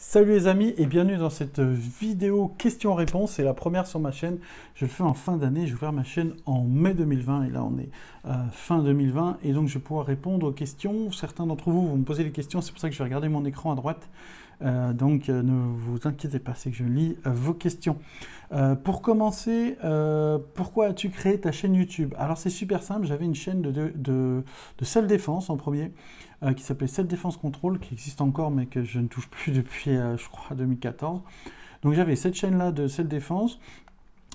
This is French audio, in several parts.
Salut les amis et bienvenue dans cette vidéo questions-réponses. C'est la première sur ma chaîne. Je le fais en fin d'année. J'ai ouvert ma chaîne en mai 2020 et là on est euh, fin 2020 et donc je vais pouvoir répondre aux questions. Certains d'entre vous vont me poser des questions. C'est pour ça que je vais regarder mon écran à droite. Euh, donc euh, ne vous inquiétez pas, c'est que je lis euh, vos questions. pour commencer, pourquoi as-tu créé ta chaîne YouTube Alors c'est super simple, j'avais une chaîne de, de, de, self-défense en premier, qui s'appelait Self-défense Control, qui existe encore mais que je ne touche plus depuis, je crois, 2014. Donc j'avais cette chaîne-là de self-défense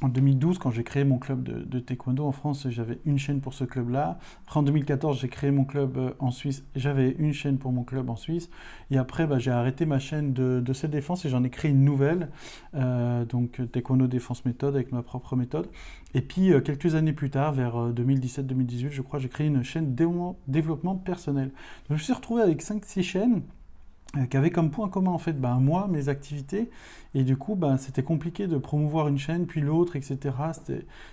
en 2012, quand j'ai créé mon club de, taekwondo en France, j'avais une chaîne pour ce club-là. Après, en 2014, j'ai créé mon club euh, en Suisse. J'avais une chaîne pour mon club en Suisse. Et après, bah, j'ai arrêté ma chaîne de, de cette défense et j'en ai créé une nouvelle. Euh, donc, taekwondo défense méthode avec ma propre méthode. Et puis, euh, quelques années plus tard, vers 2017-2018, je crois, j'ai créé une chaîne développement personnel. je me suis retrouvé avec 5-6 chaînes. Euh, qui avait comme point commun en fait ben, moi, mes activités, et du coup ben, c'était compliqué de promouvoir une chaîne puis l'autre, etc.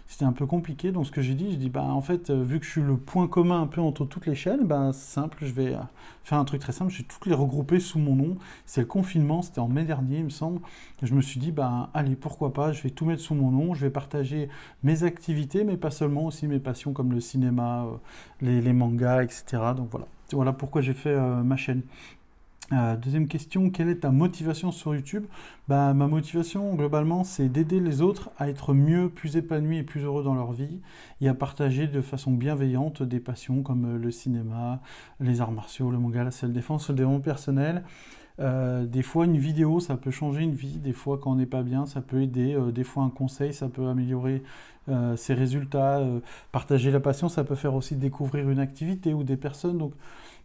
C'était un peu compliqué, donc ce que j'ai dit, je dis ben, en fait euh, vu que je suis le point commun un peu entre toutes les chaînes, ben, simple, je vais euh, faire un truc très simple, je vais toutes les regrouper sous mon nom, c'est le confinement, c'était en mai dernier il me semble, je me suis dit ben, allez pourquoi pas, je vais tout mettre sous mon nom, je vais partager mes activités, mais pas seulement aussi mes passions comme le cinéma, les, mangas, etc. Donc voilà, voilà pourquoi j'ai fait ma chaîne. Euh, deuxième question, quelle est ta motivation sur YouTube bah, Ma motivation, globalement, c'est d'aider les autres à être mieux, plus épanouis et plus heureux dans leur vie et à partager de façon bienveillante des passions comme euh, le cinéma, les arts martiaux, le manga, la self-défense, le développement personnel. Euh, des fois, une vidéo, ça peut changer une vie. Des fois, quand on n'est pas bien, ça peut aider. des fois, un conseil, ça peut améliorer ses résultats. partager la passion, ça peut faire aussi découvrir une activité ou des personnes. Donc,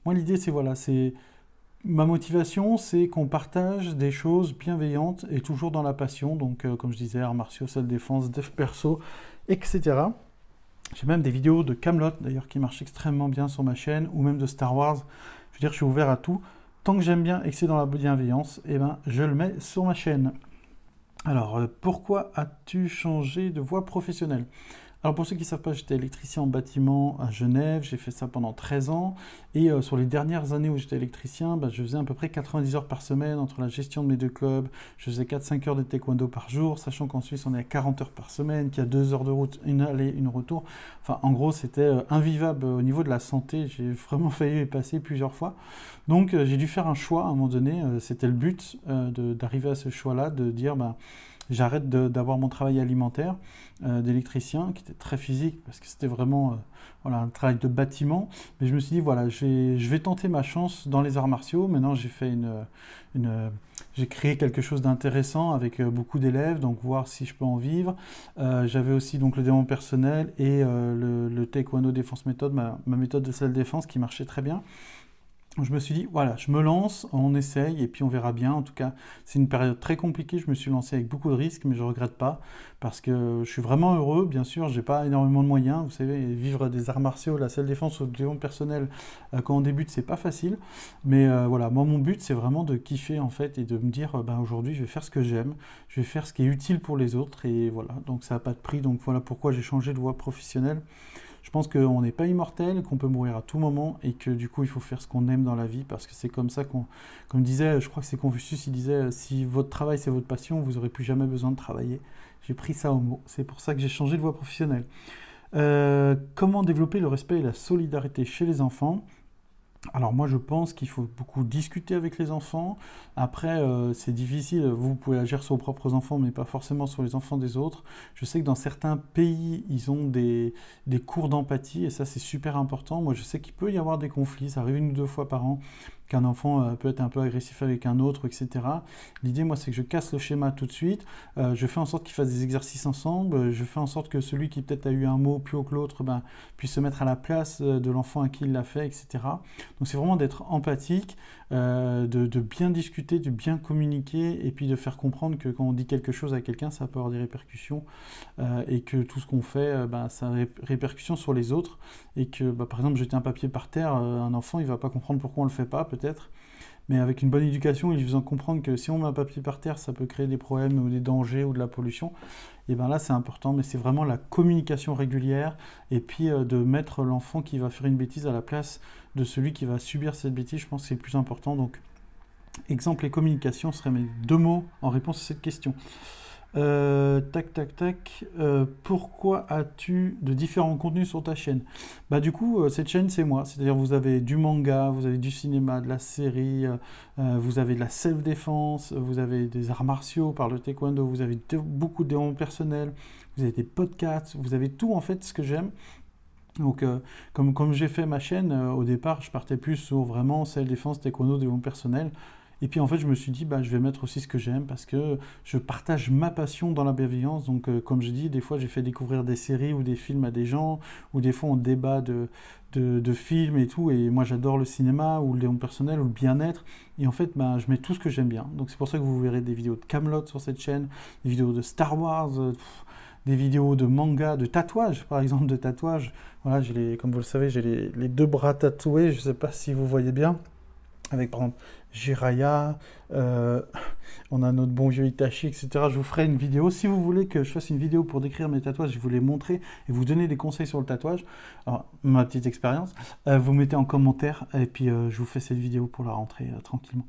moi, l'idée, c'est voilà, c'est Ma motivation, c'est qu'on partage des choses bienveillantes et toujours dans la passion. Donc, euh, comme je disais, arts martiaux, self-défense, dev perso, etc. J'ai même des vidéos de Camelot, d'ailleurs, qui marchent extrêmement bien sur ma chaîne, ou même de Star Wars. Je veux dire, je suis ouvert à tout. Tant que j'aime bien et que c'est dans la bienveillance, eh ben, je le mets sur ma chaîne. Alors, euh, pourquoi as-tu changé de voie professionnelle alors pour ceux qui ne savent pas, j'étais électricien en bâtiment à Genève, j'ai fait ça pendant 13 ans. Et euh, sur les dernières années où j'étais électricien, bah, je faisais à peu près 90 heures par semaine entre la gestion de mes deux clubs. Je faisais 4-5 heures de taekwondo par jour, sachant qu'en Suisse on est à 40 heures par semaine, qu'il y a 2 heures de route, une aller, une retour. Enfin en gros c'était euh, invivable au niveau de la santé, j'ai vraiment failli y passer plusieurs fois. Donc euh, j'ai dû faire un choix à un moment donné, c'était le but d'arriver à ce choix-là, de dire... Bah, j'arrête d'avoir mon travail alimentaire euh, d'électricien, qui était très physique, parce que c'était vraiment euh, voilà, un travail de bâtiment. Mais je me suis dit, voilà, je vais, je vais tenter ma chance dans les arts martiaux. Maintenant, j'ai fait une, une j'ai créé quelque chose d'intéressant avec euh, beaucoup d'élèves, donc voir si je peux en vivre. J'avais aussi donc le démon personnel et le, le, taekwondo défense méthode, ma, ma méthode de self-défense qui marchait très bien je me suis dit, voilà, je me lance, on essaye et puis on verra bien. En tout cas, c'est une période très compliquée. Je me suis lancé avec beaucoup de risques, mais je ne regrette pas parce que je suis vraiment heureux. Bien sûr, je n'ai pas énormément de moyens. Vous savez, vivre des arts martiaux, la seule défense au développement personnel euh, quand on débute, ce n'est pas facile. Mais euh, voilà, moi, mon but, c'est vraiment de kiffer en fait et de me dire, ben, aujourd'hui, je vais faire ce que j'aime, je vais faire ce qui est utile pour les autres et voilà. Donc, ça n'a pas de prix. Donc, voilà pourquoi j'ai changé de voie professionnelle. Je pense qu'on n'est pas immortel, qu'on peut mourir à tout moment et que du coup il faut faire ce qu'on aime dans la vie parce que c'est comme ça qu'on, comme disait, je crois que c'est Confucius, il disait euh, si votre travail c'est votre passion, vous n'aurez plus jamais besoin de travailler. J'ai pris ça au mot. C'est pour ça que j'ai changé de voie professionnelle. Euh, comment développer le respect et la solidarité chez les enfants alors moi je pense qu'il faut beaucoup discuter avec les enfants. Après euh, c'est difficile, vous pouvez agir sur vos propres enfants mais pas forcément sur les enfants des autres. Je sais que dans certains pays ils ont des, des cours d'empathie et ça c'est super important. Moi je sais qu'il peut y avoir des conflits, ça arrive une ou deux fois par an qu'un enfant euh, peut être un peu agressif avec un autre, etc. L'idée, moi, c'est que je casse le schéma tout de suite, euh, je fais en sorte qu'ils fassent des exercices ensemble, je fais en sorte que celui qui peut-être a eu un mot plus haut que l'autre ben, puisse se mettre à la place euh, de l'enfant à qui il l'a fait, etc. Donc c'est vraiment d'être empathique, euh, de, bien discuter, de bien communiquer, et puis de faire comprendre que quand on dit quelque chose à quelqu'un, ça peut avoir des répercussions, euh, et que tout ce qu'on fait, euh, bah, ça a des répercussions sur les autres, et que bah, par exemple jeter un papier par terre, un enfant, il va pas comprendre pourquoi on le fait pas peut-être mais avec une bonne éducation et lui faisant comprendre que si on met un papier par terre, ça peut créer des problèmes ou des dangers ou de la pollution, et bien là c'est important, mais c'est vraiment la communication régulière et puis euh, de mettre l'enfant qui va faire une bêtise à la place de celui qui va subir cette bêtise, je pense que c'est le plus important. Donc exemple et communication seraient mes deux mots en réponse à cette question. Euh, tac, tac, tac. Euh, pourquoi as-tu de différents contenus sur ta chaîne Bah du coup, euh, cette chaîne, c'est moi. C'est-à-dire, vous avez du manga, vous avez du cinéma, de la série, vous avez de la self-défense, vous avez des arts martiaux par le taekwondo, vous avez beaucoup de démons personnels, vous avez des podcasts, vous avez tout en fait ce que j'aime. Donc, comme, comme j'ai fait ma chaîne, au départ, je partais plus sur vraiment self défense taekwondo, démons personnel. Et puis en fait, je me suis dit, bah, je vais mettre aussi ce que j'aime parce que je partage ma passion dans la bienveillance. Donc, euh, comme je dis, des fois, j'ai fait découvrir des séries ou des films à des gens, ou des fois, on débat de, de, films et tout. Et moi, j'adore le cinéma ou le développement personnel ou le bien-être. Et en fait, bah, je mets tout ce que j'aime bien. Donc, c'est pour ça que vous verrez des vidéos de Camelot sur cette chaîne, des vidéos de Star Wars. Euh, des vidéos de manga, de tatouages, par exemple, de tatouages. Voilà, les, comme vous le savez, j'ai les, les, deux bras tatoués, je ne sais pas si vous voyez bien, avec par exemple Jiraya, euh, on a notre bon vieux Itachi, etc. Je vous ferai une vidéo. Si vous voulez que je fasse une vidéo pour décrire mes tatouages, je vous les montrer et vous donner des conseils sur le tatouage, Alors, ma petite expérience, euh, vous mettez en commentaire et puis euh, je vous fais cette vidéo pour la rentrer tranquillement.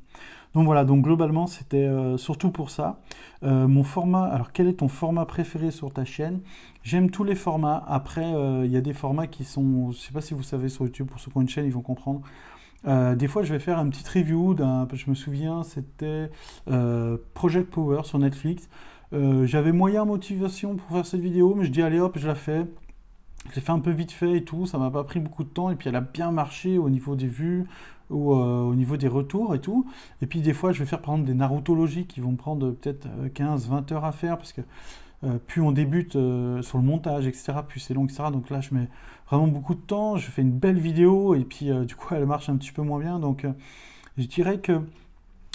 Donc voilà, donc globalement, c'était surtout pour ça. mon format, alors quel est ton format préféré sur ta chaîne J'aime tous les formats. Après, il y a des formats qui sont, je ne sais pas si vous savez sur YouTube, pour ceux qui ont une chaîne, ils vont comprendre. Euh, des fois, je vais faire un petit review d'un. Je me souviens, c'était euh, Project Power sur Netflix. Euh, j'avais moyen motivation pour faire cette vidéo, mais je dis allez hop, je la fais. J'ai fait un peu vite fait et tout, ça m'a pas pris beaucoup de temps, et puis elle a bien marché au niveau des vues, ou au niveau des retours et tout. Et puis des fois, je vais faire par exemple des narutologies qui vont prendre peut-être 15-20 heures à faire parce que euh, plus on débute euh, sur le montage, etc., plus c'est long, etc. Donc là, je mets vraiment beaucoup de temps, je fais une belle vidéo, et puis euh, du coup, elle marche un petit peu moins bien. Donc, je dirais que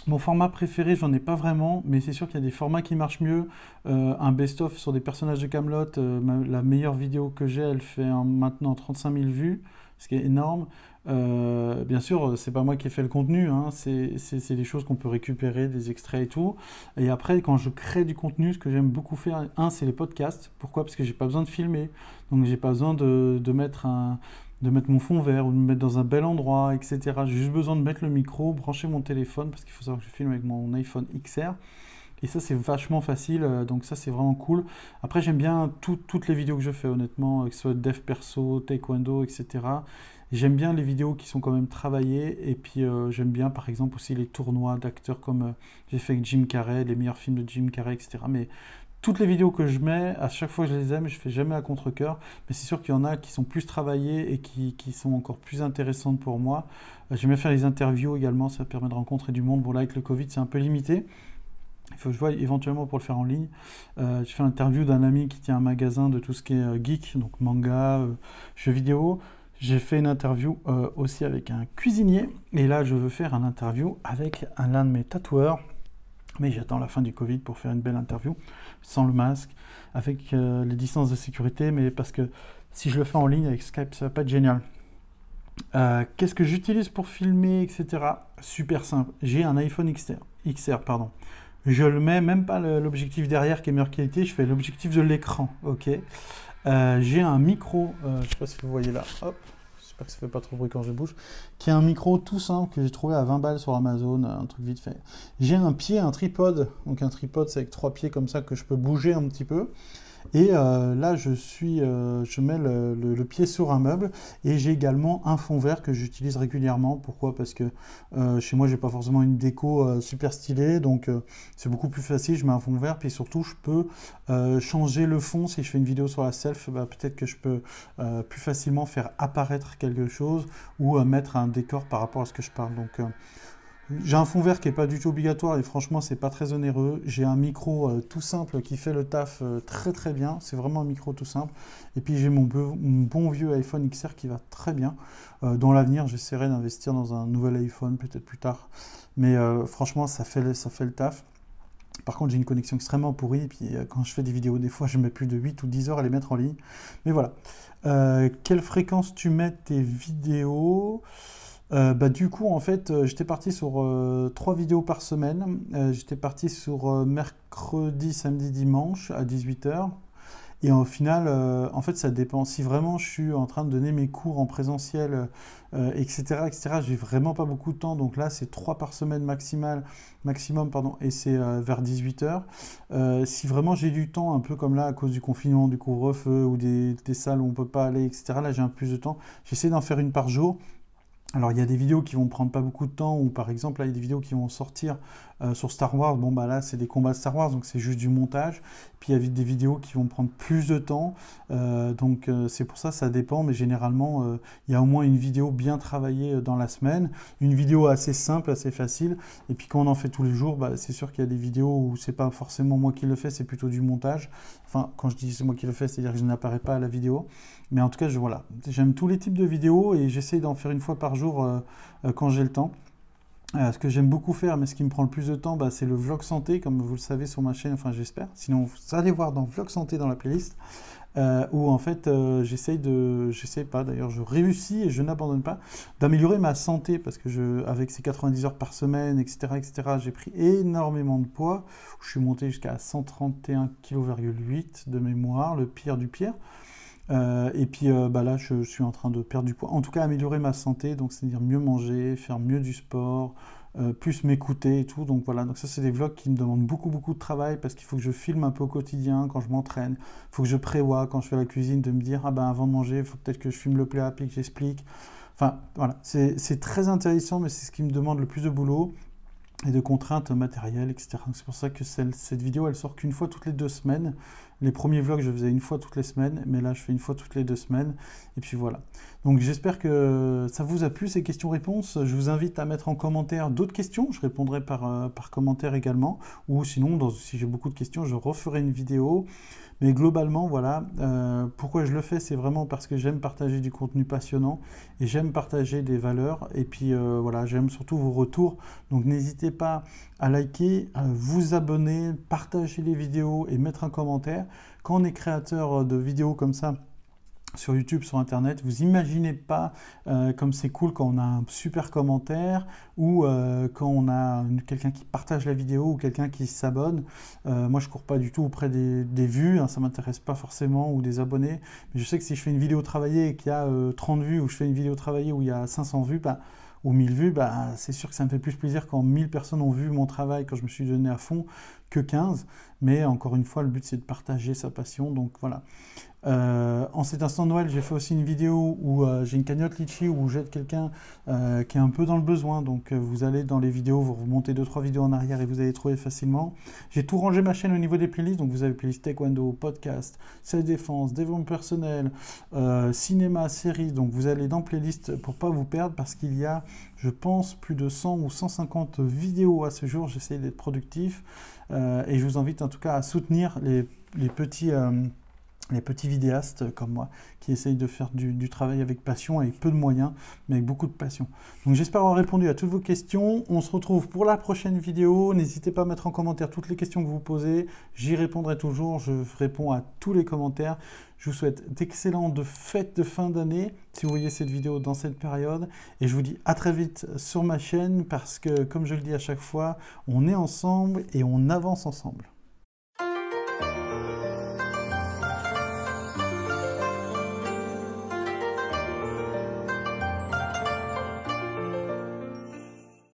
mon format préféré, j'en ai pas vraiment, mais c'est sûr qu'il y a des formats qui marchent mieux. un best-of sur des personnages de Camelot, la meilleure vidéo que j'ai, elle fait maintenant 35 000 vues, ce qui est énorme. Euh, bien sûr, euh, c'est pas moi qui ai fait le contenu, hein. c'est des choses qu'on peut récupérer, des extraits et tout. Et après, quand je crée du contenu, ce que j'aime beaucoup faire, un, c'est les podcasts. Pourquoi Parce que j'ai pas besoin de filmer, donc j'ai pas besoin de, de mettre un de mettre mon fond vert ou de me mettre dans un bel endroit, etc. J'ai juste besoin de mettre le micro, brancher mon téléphone, parce qu'il faut savoir que je filme avec mon iPhone XR. Et ça, c'est vachement facile, euh, donc ça, c'est vraiment cool. Après, j'aime bien toutes les vidéos que je fais, honnêtement, que ce soit dev perso, taekwondo, etc. J'aime bien les vidéos qui sont quand même travaillées. Et puis, euh, j'aime bien, par exemple, aussi les tournois d'acteurs comme euh, j'ai fait avec Jim Carrey, les meilleurs films de Jim Carrey, etc. Mais toutes les vidéos que je mets, à chaque fois que je les aime, je fais jamais à contre-coeur. Mais c'est sûr qu'il y en a qui sont plus travaillées et qui, sont encore plus intéressantes pour moi. Euh, j'aime bien faire les interviews également, ça permet de rencontrer du monde. Bon, là, avec le Covid, c'est un peu limité. Il faut que je vois éventuellement pour le faire en ligne. je fais l'interview d'un ami qui tient un magasin de tout ce qui est geek, donc manga, jeux vidéo. J'ai fait une interview euh, aussi avec un cuisinier. Et là, je veux faire une interview avec l'un de mes tatoueurs. Mais j'attends la fin du Covid pour faire une belle interview, sans le masque, avec euh, les distances de sécurité. Mais parce que si je le fais en ligne avec Skype, ça va pas être génial. Euh, qu'est-ce que j'utilise pour filmer, etc. Super simple. J'ai un iPhone XR, XR pardon je le mets même pas l'objectif derrière qui est meilleure qualité, je fais l'objectif de l'écran. Ok. Euh, j'ai un micro, euh, je ne sais pas si vous voyez là, hop, j'espère que ça fait pas trop bruit quand je bouge, qui est un micro tout simple que j'ai trouvé à 20 balles sur Amazon, euh, un truc vite fait. J'ai un pied, un tripod, donc un tripode c'est avec trois pieds comme ça que je peux bouger un petit peu. Et euh, là, je, suis, euh, je mets le, pied sur un meuble et j'ai également un fond vert que j'utilise régulièrement. Pourquoi Parce que euh, chez moi, n'ai pas forcément une déco super stylée, donc c'est beaucoup plus facile. Je mets un fond vert, puis surtout, je peux changer le fond. Si je fais une vidéo sur la self, bah, peut-être que je peux plus facilement faire apparaître quelque chose ou mettre un décor par rapport à ce que je parle. Donc j'ai un fond vert qui n'est pas du tout obligatoire et franchement, c'est pas très onéreux. J'ai un micro euh, tout simple qui fait le taf euh, très très bien. C'est vraiment un micro tout simple. Et puis j'ai mon, bon vieux iPhone XR qui va très bien. Euh, dans l'avenir, j'essaierai d'investir dans un nouvel iPhone, peut-être plus tard. Mais franchement, ça fait, ça fait le taf. Par contre, j'ai une connexion extrêmement pourrie. Et puis, quand je fais des vidéos, des fois, je mets plus de 8 ou 10 heures à les mettre en ligne. Mais voilà. quelle fréquence tu mets tes vidéos euh, bah, du coup, en fait, euh, j'étais parti sur euh, trois vidéos par semaine. j'étais parti sur mercredi, samedi, dimanche à 18h. Et au final, en fait, ça dépend. Si vraiment je suis en train de donner mes cours en présentiel, etc., etc., j'ai vraiment pas beaucoup de temps. Donc là, c'est trois par semaine maximum, pardon, et c'est vers 18h. si vraiment j'ai du temps, un peu comme là, à cause du confinement, du couvre-feu ou des, salles où on peut pas aller, etc., là, j'ai un plus de temps. J'essaie d'en faire une par jour alors il y a des vidéos qui vont prendre pas beaucoup de temps ou par exemple là, il y a des vidéos qui vont sortir euh, sur Star Wars, bon bah là c'est des combats de Star Wars, donc c'est juste du montage. Puis il y a des vidéos qui vont prendre plus de temps, euh, donc euh, c'est pour ça ça dépend, mais généralement il y a au moins une vidéo bien travaillée dans la semaine, une vidéo assez simple, assez facile. Et puis quand on en fait tous les jours, bah, c'est sûr qu'il y a des vidéos où c'est pas forcément moi qui le fais, c'est plutôt du montage. Enfin quand je dis c'est moi qui le fais, c'est-à-dire que je n'apparais pas à la vidéo, mais en tout cas je voilà, j'aime tous les types de vidéos et j'essaie d'en faire une fois par jour quand j'ai le temps. Euh, ce que j'aime beaucoup faire, mais ce qui me prend le plus de temps, bah, c'est le vlog santé, comme vous le savez sur ma chaîne, enfin j'espère. Sinon, vous allez voir dans vlog santé dans la playlist, euh, où en fait euh, j'essaye de, j'essaie pas d'ailleurs, je réussis et je n'abandonne pas d'améliorer ma santé parce que je, avec ces 90 heures par semaine, etc., etc., j'ai pris énormément de poids. Je suis monté jusqu'à 131,8 kg de mémoire, le pire du pire. Euh, et puis euh, bah là, je, suis en train de perdre du poids. En tout cas, améliorer ma santé, donc c'est-à-dire mieux manger, faire mieux du sport, euh, plus m'écouter et tout. Donc voilà, ça c'est des vlogs qui me demandent beaucoup beaucoup de travail parce qu'il faut que je filme un peu au quotidien quand je m'entraîne. Il faut que je prévoie quand je fais la cuisine de me dire ah ben avant de manger, il faut peut-être que je filme le plat et que j'explique. Enfin voilà, c'est très intéressant, mais c'est ce qui me demande le plus de boulot et de contraintes matérielles, etc. C'est pour ça que cette vidéo, elle sort qu'une fois toutes les deux semaines. Les premiers vlogs, je faisais une fois toutes les semaines, mais là, je fais une fois toutes les deux semaines. Et puis voilà. Donc j'espère que ça vous a plu, ces questions-réponses. Je vous invite à mettre en commentaire d'autres questions. Je répondrai par, euh, par commentaire également. Ou sinon, si j'ai beaucoup de questions, je referai une vidéo. Mais globalement, voilà, euh, pourquoi je le fais, c'est vraiment parce que j'aime partager du contenu passionnant et j'aime partager des valeurs. Et puis euh, voilà, j'aime surtout vos retours. Donc n'hésitez pas à liker, à vous abonner, partager les vidéos et mettre un commentaire. Quand on est créateur de vidéos comme ça, sur YouTube, sur Internet. Vous imaginez pas euh, comme c'est cool quand on a un super commentaire ou euh, quand on a quelqu'un qui partage la vidéo ou quelqu'un qui s'abonne. Euh, moi, je cours pas du tout auprès des, vues, hein. ça m'intéresse pas forcément, ou des abonnés. Mais je sais que si je fais une vidéo travaillée et qu'il y a 30 vues, ou je fais une vidéo travaillée où il y a 500 vues, bah, ou 1000 vues, bah, c'est sûr que ça me fait plus plaisir quand 1000 personnes ont vu mon travail, quand je me suis donné à fond, que 15. Mais encore une fois, le but, c'est de partager sa passion. Donc voilà. Euh, en cet instant de Noël, j'ai fait aussi une vidéo où euh, j'ai une cagnotte Litchi où j'aide quelqu'un euh, qui est un peu dans le besoin. Donc vous allez dans les vidéos, vous remontez 2-3 vidéos en arrière et vous allez trouver facilement. J'ai tout rangé ma chaîne au niveau des playlists. Donc vous avez playlist Taekwondo, podcast, self-défense, développement personnel, cinéma, série. Donc vous allez dans playlist pour pas vous perdre parce qu'il y a, je pense, plus de 100 ou 150 vidéos à ce jour. J'essaie d'être productif et je vous invite en tout cas à soutenir les, les petits les petits vidéastes comme moi qui essayent de faire du, travail avec passion, avec peu de moyens, mais avec beaucoup de passion. Donc j'espère avoir répondu à toutes vos questions. On se retrouve pour la prochaine vidéo. N'hésitez pas à mettre en commentaire toutes les questions que vous posez. J'y répondrai toujours. Je réponds à tous les commentaires. Je vous souhaite d'excellentes fêtes de fin d'année si vous voyez cette vidéo dans cette période. Et je vous dis à très vite sur ma chaîne parce que, comme je le dis à chaque fois, on est ensemble et on avance ensemble.